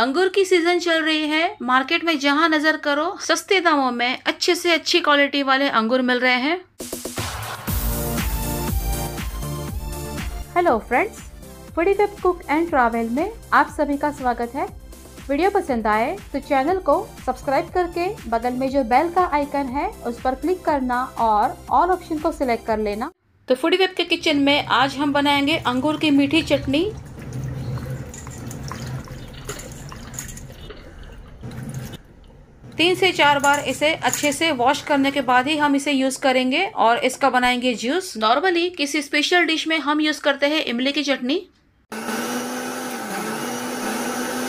अंगूर की सीजन चल रही है मार्केट में जहां नजर करो सस्ते दामों में अच्छे से अच्छी क्वालिटी वाले अंगूर मिल रहे हैं hello friends foodie web cook and travel में आप सभी का स्वागत है वीडियो पसंद आए तो चैनल को सब्सक्राइब करके बगल में जो बेल का आइकन है उस पर क्लिक करना और ऑल ऑप्शन को सिलेक्ट कर लेना तो फूडी वेब के किचन में आज हम बनाएंगे अंगूर की मीठी चटनी तीन से चार बार इसे अच्छे से वॉश करने के बाद ही हम इसे यूज करेंगे और इसका बनाएंगे जूस नॉर्मली किसी स्पेशल डिश में हम यूज करते हैं इमली की चटनी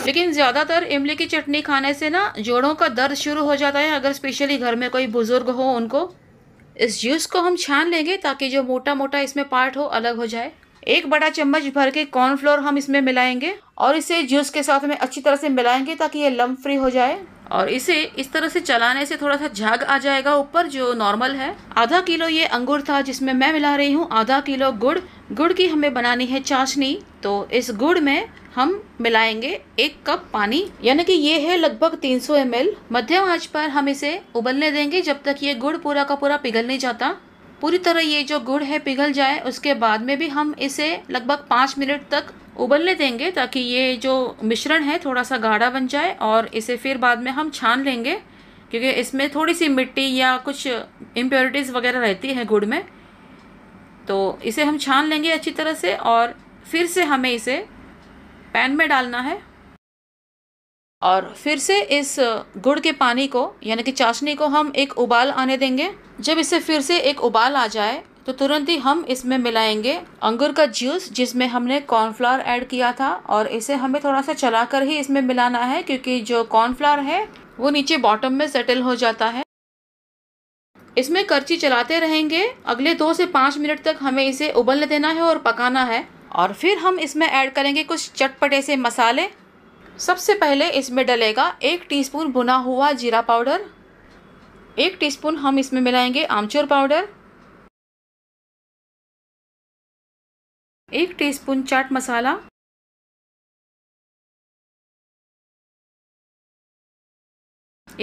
लेकिन ज़्यादातर इमली की चटनी खाने से ना जोड़ों का दर्द शुरू हो जाता है अगर स्पेशली घर में कोई बुज़ुर्ग हो उनको इस जूस को हम छान लेंगे ताकि जो मोटा मोटा इसमें पार्ट हो अलग हो जाए एक बड़ा चम्मच भर के कॉर्नफ्लोर हम इसमें मिलाएंगे और इसे जूस के साथ में अच्छी तरह से मिलाएंगे ताकि ये लम्ब फ्री हो जाए और इसे इस तरह से चलाने से थोड़ा सा झाग आ जाएगा ऊपर जो नॉर्मल है आधा किलो ये अंगूर था जिसमें मैं मिला रही हूँ आधा किलो गुड़ गुड़ की हमें बनानी है चाशनी तो इस गुड़ में हम मिलाएंगे एक कप पानी यानी कि ये है लगभग 300 सौ मध्यम आंच पर हम इसे उबलने देंगे जब तक ये गुड़ पूरा का पूरा पिघल नहीं जाता पूरी तरह ये जो गुड़ है पिघल जाए उसके बाद में भी हम इसे लगभग पाँच मिनट तक उबलने देंगे ताकि ये जो मिश्रण है थोड़ा सा गाढ़ा बन जाए और इसे फिर बाद में हम छान लेंगे क्योंकि इसमें थोड़ी सी मिट्टी या कुछ इम्प्योरिटीज़ वगैरह रहती है गुड़ में तो इसे हम छान लेंगे अच्छी तरह से और फिर से हमें इसे पैन में डालना है और फिर से इस गुड़ के पानी को यानी कि चाशनी को हम एक उबाल आने देंगे जब इसे फिर से एक उबाल आ जाए तो तुरंत ही हम इसमें मिलाएंगे अंगूर का जूस जिसमें हमने कॉर्नफ्लावर ऐड किया था और इसे हमें थोड़ा सा चलाकर ही इसमें मिलाना है क्योंकि जो कॉर्नफ्लावर है वो नीचे बॉटम में सेटल हो जाता है इसमें करची चलाते रहेंगे अगले दो से पाँच मिनट तक हमें इसे उबलने देना है और पकाना है और फिर हम इसमें ऐड करेंगे कुछ चटपटे से मसाले सबसे पहले इसमें डलेगा एक टीस्पून भुना हुआ जीरा पाउडर एक टीस्पून हम इसमें मिलाएंगे आमचूर पाउडर एक टीस्पून चाट मसाला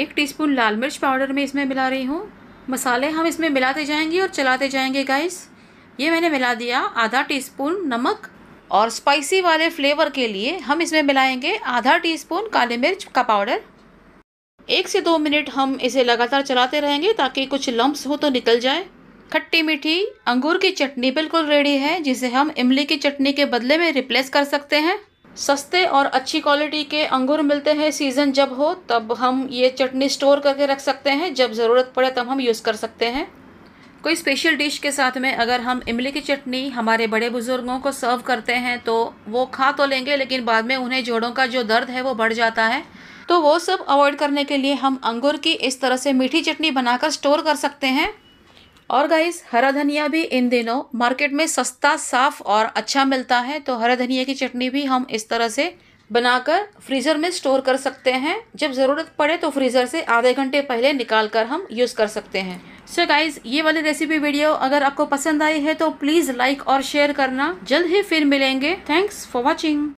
एक टीस्पून लाल मिर्च पाउडर में इसमें मिला रही हूँ मसाले हम इसमें मिलाते जाएंगे और चलाते जाएंगे गाइस ये मैंने मिला दिया आधा टीस्पून नमक और स्पाइसी वाले फ्लेवर के लिए हम इसमें मिलाएंगे आधा टीस्पून काली मिर्च का पाउडर एक से दो मिनट हम इसे लगातार चलाते रहेंगे ताकि कुछ लम्ब्स हो तो निकल जाए खट्टी मीठी अंगूर की चटनी बिल्कुल रेडी है जिसे हम इमली की चटनी के बदले में रिप्लेस कर सकते हैं सस्ते और अच्छी क्वालिटी के अंगूर मिलते हैं सीज़न जब हो तब हम ये चटनी स्टोर करके रख सकते हैं जब ज़रूरत पड़े तब हम यूज़ कर सकते हैं कोई स्पेशल डिश के साथ में अगर हम इमली की चटनी हमारे बड़े बुज़ुर्गों को सर्व करते हैं तो वो खा तो लेंगे लेकिन बाद में उन्हें जोड़ों का जो दर्द है वो बढ़ जाता है तो वो सब अवॉइड करने के लिए हम अंगूर की इस तरह से मीठी चटनी बनाकर स्टोर कर सकते हैं और गाइस हरा धनिया भी इन दिनों मार्केट में सस्ता साफ और अच्छा मिलता है तो हरा धनिया की चटनी भी हम इस तरह से बनाकर फ्रीज़र में स्टोर कर सकते हैं जब ज़रूरत पड़े तो फ्रीज़र से आधे घंटे पहले निकाल कर हम यूज़ कर सकते हैं सो so गाइज ये वाली रेसिपी वीडियो अगर आपको पसंद आई है तो प्लीज़ लाइक और शेयर करना जल्द ही फिर मिलेंगे थैंक्स फॉर वॉचिंग